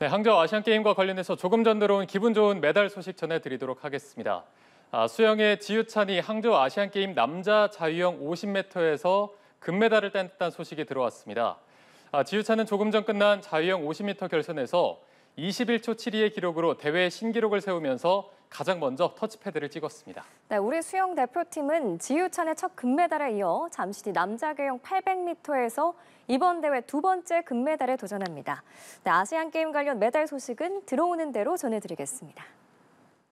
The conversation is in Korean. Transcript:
네, 항저 아시안 게임과 관련해서 조금 전 들어온 기분 좋은 메달 소식 전해드리도록 하겠습니다. 아, 수영의 지유찬이 항저 아시안 게임 남자 자유형 50m에서 금메달을 따냈다는 소식이 들어왔습니다. 아, 지유찬은 조금 전 끝난 자유형 50m 결선에서 21초 7위의 기록으로 대회 신기록을 세우면서 가장 먼저 터치패드를 찍었습니다. 네, 우리 수영 대표팀은 지유찬의 첫 금메달에 이어 잠시 뒤 남자 계영 800m에서 이번 대회 두 번째 금메달에 도전합니다. 네, 아시안 게임 관련 메달 소식은 들어오는 대로 전해드리겠습니다.